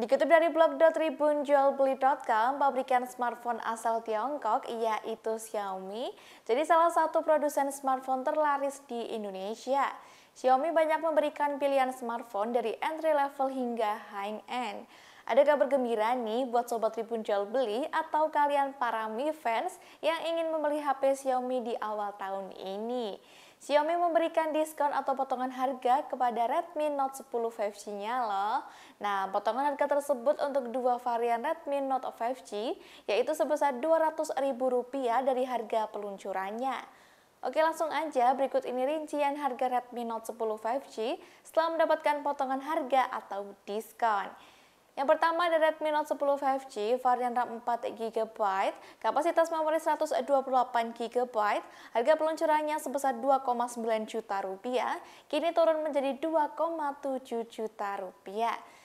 Dikutip dari blog blog.tribunjualbeli.com, pabrikan smartphone asal Tiongkok yaitu Xiaomi, jadi salah satu produsen smartphone terlaris di Indonesia. Xiaomi banyak memberikan pilihan smartphone dari entry level hingga high end. Ada kabar gembira nih buat sobat Tribun Jual Beli atau kalian para Mi fans yang ingin membeli HP Xiaomi di awal tahun ini. Xiaomi memberikan diskon atau potongan harga kepada Redmi Note 10 5G-nya loh. Nah, potongan harga tersebut untuk dua varian Redmi Note 5G yaitu sebesar Rp200.000 dari harga peluncurannya. Oke langsung aja berikut ini rincian harga Redmi Note 10 5G setelah mendapatkan potongan harga atau diskon. Yang pertama ada Redmi Note 10 5G varian RAM 4GB, kapasitas memori 128GB, harga peluncurannya sebesar 2,9 juta rupiah, kini turun menjadi 2,7 juta rupiah.